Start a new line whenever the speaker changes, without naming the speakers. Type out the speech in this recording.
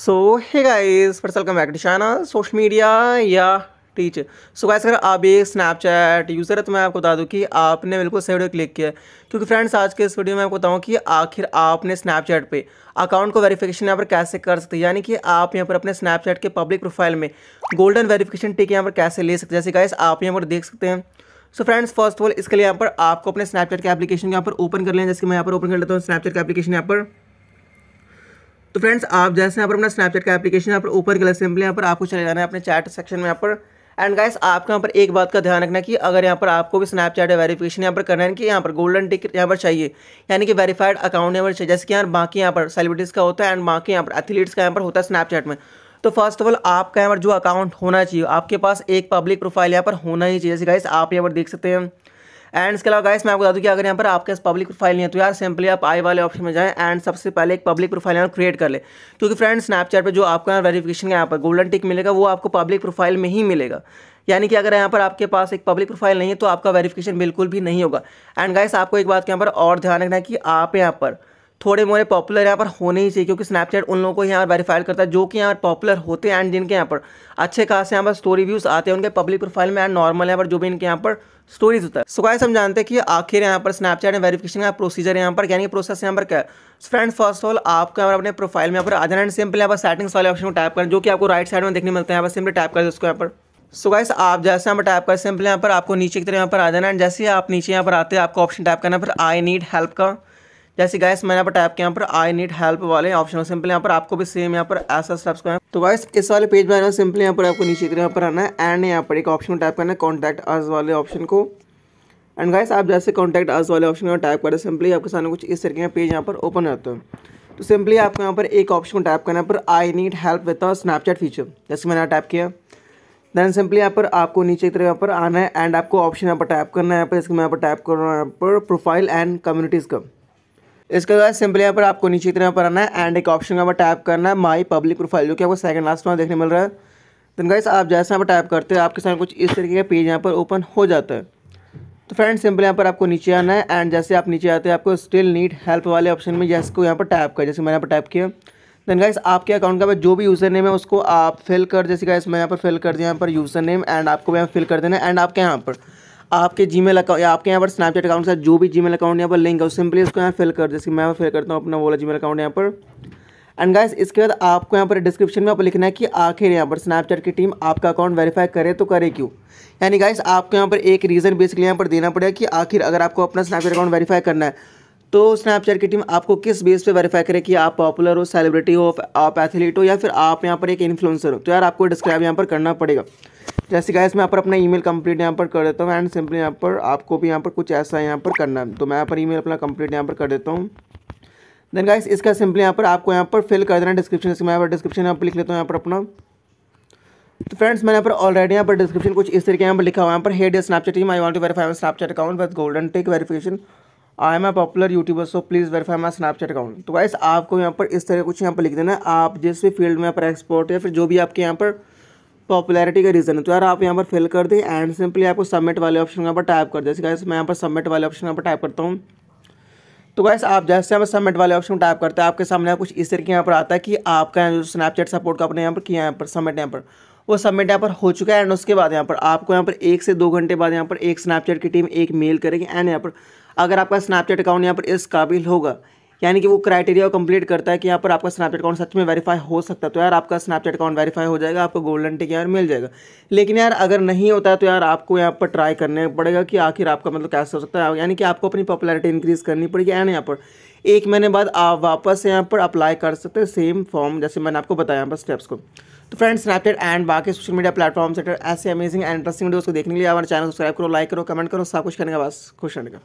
सो hey guys फिर welcome back to China social media या teach so guys अगर आप एक स्नैपचैट यूज़र है तो मैं आपको बता दूं कि आपने बिल्कुल सही वीडियो क्लिक किया क्योंकि फ्रेंड्स आज के इस वीडियो में आपको बताऊं कि आखिर आपने स्नैपचैट पे अकाउंट को वेरिफिकेशन यहाँ पर कैसे कर सकते हैं यानी कि आप यहाँ पर अपने स्नैपचैट के पब्लिक प्रोफाइल में गोल्डन वेरीफिकेशन टिक यहाँ पर कैसे ले सकते हैं जैसे गाइस आप यहाँ पर देख सकते हैं so friends first of all इसके लिए यहाँ पर आपको अपने स्नैपचैट के एप्लीकेशन यहाँ पर ओपन कर लें जैसे मैं यहाँ पर ओपन कर लेता हूँ स्नैपचैट के एप्लीकेशन यहाँ पर तो फ्रेंड्स आप जैसे यहाँ पर अपना स्नैपचैट का एप्लीकेशन यहाँ पर ऊपर गलत लिए सिंपली यहाँ पर आपको चले जाना है अपने चैट सेक्शन में यहाँ पर एंड गाइस आपको यहाँ पर एक बात का ध्यान रखना कि अगर यहाँ पर आपको भी स्नैपचैट है वेरीफिकेशन यहाँ पर करना है कि यहाँ पर गोल्डन टिकट यहाँ पर चाहिए यानी कि वेरीफाइड अकाउंट यहाँ पर चाहिए जैसे कि यहाँ बाकी यहाँ पर सेलिब्रिटीज़ का होता है एंड बाकी यहाँ पर एथलीट्स का यहाँ पर होता है स्नैपचैट में तो फर्स्ट ऑफ ऑल आपका यहाँ पर जो अकाउंट होना चाहिए आपके पास एक पब्लिक प्रोफाइल यहाँ पर होना ही चाहिए जैसे गाइस आप यहाँ पर देख सकते हैं एंड इसके अलावा गाइस मैं आपको बता दूँ कि अगर यहाँ पर आपके पास पब्लिक प्रोफाइल नहीं है तो यार सिंपली आप आई वाले ऑप्शन में जाएं एंड सबसे पहले एक पब्लिक प्रोफाइल यहाँ क्रिएट कर ले क्योंकि फ्रेंड स्नैपचैट पर जो आपका वेरिफिकेशन यहाँ पर गोल्डन टिक मिलेगा वो आपको पब्लिक प्रोफाइल में ही मिलेगा यानी कि अगर यहाँ पर आपके पास एक पब्लिक प्रोफाइल नहीं है तो आपका वेरीफिकेशन बिल्कुल भी नहीं होगा एंड गाइस आपको एक बात के यहाँ पर और ध्यान रखना है कि आप यहाँ पर थोड़े मोरे पॉपुलर यहाँ पर होने ही चाहिए क्योंकि स्नैपचैट उन लोगों को यहाँ पर वेरीफाइड करता है जो कि यहाँ पर पॉपुलर होते हैं एंड जिनके यहाँ पर अच्छे खास यहाँ पर स्टोरी व्यूज़ आते हैं उनके पब्लिक प्रोफाइल में एंड नॉर्मल यहाँ पर जो भी इनके यहाँ पर स्टोरीज होता है सुखाइस हम जानते हैं कि आखिर यहाँ पर स्नैपचैट में वेरिफिकेशन का प्रोसीजर यहाँ पर यानी प्रोसेस यहाँ पर क्या है फ्रेंड फर्स्ट ऑल आपको यहाँ पर अपने प्रोफाइल में यहाँ पर आ जाना एंड सिंपल यहाँ पर सेटिंग्स वाले ऑप्शन को टाइप करें जो कि आपको राइट साइड में देखने मिलते हैं यहाँ पर सिंपली टाइप कर उसको यहाँ पर सो गाइस आप जैसे यहाँ पर टाइप कर सिंपल यहाँ पर आपको नीचे की तरह यहाँ पर आ जाना एंड जैसे ही आप नीचे यहाँ पर आते हैं आपको ऑप्शन टाइप करना पर आई नीड हेल्प का जैसे गाइस मैंने यहाँ पर टाइप किया यहाँ पर आई नीड हेल्प वाले ऑप्शन सिंपल यहाँ पर आपको भी सेम यहाँ पर ऐसा स्टेप्स करना है तो गाइस इस वाले पेज में आना सिंपल यहाँ पर आपको नीचे यहाँ पर आना है एंड यहाँ पर एक ऑप्शन टाइप करना है कॉन्टैक्ट आज वाले ऑप्शन को एंड गाइस आप जैसे कॉन्टैक्ट अस वाले ऑप्शन में टाइप करें सिंपली आपके सामने कुछ इस तरीके का पेज यहाँ पर ओपन रहता है तो सिंपली आपको यहाँ पर एक ऑप्शन टाइप करना है पर I need help with a Snapchat feature जैसे मैंने टाइप किया देन सिंपली यहाँ पर आपको नीचे की तरफ यहाँ पर आना है एंड आपको ऑप्शन यहाँ पर टाइप करना है यहाँ पर जैसे मैं यहाँ पर टाइप कर रहा हूँ यहाँ पर प्रोफाइल एंड कम्युनिटीज़ का इसके बाद सिंपली यहाँ पर आपको नीचे तरह पर आना है एंड एक ऑप्शन यहाँ पर टाइप करना है माई पब्लिक प्रोफाइल जो कि आपको सेकंड लास्ट में देखने मिल रहा है तो गाइस आप जैसे यहाँ पर टाइप करते हैं आपके सामने कुछ इस तरीके का पेज यहाँ पर ओपन हो जाता है तो फ्रेंड सिंपल यहाँ पर आपको नीचे आना है एंड जैसे आप नीचे आते हैं आपको स्टिल नीड हेल्प वाले ऑप्शन में जैसे को यहाँ पर टैप कर जैसे मैंने यहाँ पर टाइप किया देन गाइस आपके अकाउंट का जो भी यूज़र नेम है उसको आप फिल कर जैसे गाइस मैं यहाँ पर फिल कर दिया यहाँ पर यूज़र नेम एंड आपको भी यहाँ फिल कर देना एंड आपके यहाँ पर आपके जी मेल अकाउंट या आपके यहाँ पर स्नैपचैट अकाउंट का जो भी जी मेल अकाउंट यहाँ पर लिंक है सिंपली उसको यहाँ फिल कर जैसे मैं फिल करता हूँ अपना वाला जी मेल अकाउंट यहाँ पर एंड गाइस इसके बाद आपको यहाँ पर डिस्क्रिप्शन में आप लिखना है कि आखिर यहाँ पर स्नैपचैट की टीम आपका अकाउंट वेरीफाई करे तो करे क्यों यानी गाइस आपको यहाँ पर एक रीज़न बेसिकली यहाँ पर देना पड़ेगा कि आखिर अगर आपको अपना स्नैपचैट अकाउंट वेरीफाई करना है तो स्नैपचैट की टीम आपको किस बेस पे वेरीफाई करे कि आप पॉपुलर हो सेलिब्रिटी हो आप एथलीट हो या फिर आप यहाँ पर एक इन्फ्लुएंसर हो तो यार आपको डिस्क्राइब यहाँ पर करना पड़ेगा जैसे गाइस मैं यहाँ पर अपना ईमेल कंप्लीट यहाँ पर कर देता हूँ एंड सिंपली यहाँ पर आपको भी यहाँ पर कुछ ऐसा यहाँ पर करना है तो मैं यहाँ पर ईमेल अपना कंप्लीट यहाँ पर कर देता हूँ देन गाइस इसका सिंपली यहाँ पर आपको यहाँ पर फिल कर देना डिस्क्रिप्शन इसमें मैं यहाँ पर डिस्क्रिप्शन यहाँ पर लिख लेता हूँ यहाँ पर अपना तो फ्रेंड्स मैंने यहाँ पर ऑलरेडी यहाँ पर डिस्क्रिप्शन कुछ इस तरीके यहाँ पर लिखा हुआ यहाँ पर hey Snapchat team I to verify my Snapchat account with golden tick verification I am a popular YouTuber so please verify my Snapchat account तो गाइस आपको यहाँ पर इस तरह कुछ यहाँ पर लिख देना आप जिस भी फील्ड में यहाँ पर एक्सपर्ट या फिर जो भी आपके यहाँ पर पॉपुलैरिटी का रीज़न है तो यार आप यहाँ पर फिल कर दें एंड सिंपली आपको सबमिट वाले ऑप्शन यहाँ पर टाइप कर दें जैसे मैं यहाँ पर सबमिट वाले ऑप्शन यहाँ पर टाइप करता हूँ तो गैस आप जैसे हम सबमिट वाले ऑप्शन टाइप करते हैं आपके सामने कुछ इस तरीके यहाँ पर आता है कि आपका जो स्नैपचैट सपोर्ट का अपने यहाँ पर किया यहाँ पर सबमिट यहाँ पर वो सबमिट यहाँ पर हो चुका है एंड उसके बाद यहाँ पर आपको यहाँ पर एक से दो घंटे बाद यहाँ पर एक स्नैपचैट की टीम एक मेल करेगी एंड यहाँ पर अगर आपका स्नैपचैट अकाउंट यहाँ पर इस काबिल होगा यानी कि वो क्राइटेरिया कंप्लीट करता है कि यहाँ पर आपका स्नैपचैट अकाउंट सच में वेरीफाई हो सकता है तो यार आपका स्नैपचैट अकाउंट वेरीफाई हो जाएगा आपको गोल्डन टिक यार मिल जाएगा लेकिन यार अगर नहीं होता है तो यार आपको यहाँ पर ट्राई करने पड़ेगा कि आखिर आपका मतलब कैसे हो सकता है यानी कि आपको अपनी पॉपुलरिटी इंक्रीज़ करनी पड़ेगी एंड यहाँ पर एक महीने बाद आप वापस यहाँ पर अप्लाई कर सकते हैं सेम फॉर्म जैसे मैंने आपको बताया यहाँ पर स्टेप्स को तो फ्रेंड्स स्नैपचैट एंड बाकी सोशल मीडिया प्लेटफॉर्म से ऐसे अमेजिंग एंड इंटरेस्टिंग वीडियोस को देखने के लिए हमारे चैनल सब्सक्राइब करो लाइक करो कमेंट करो सब कुछ करने का बस खुश रहने का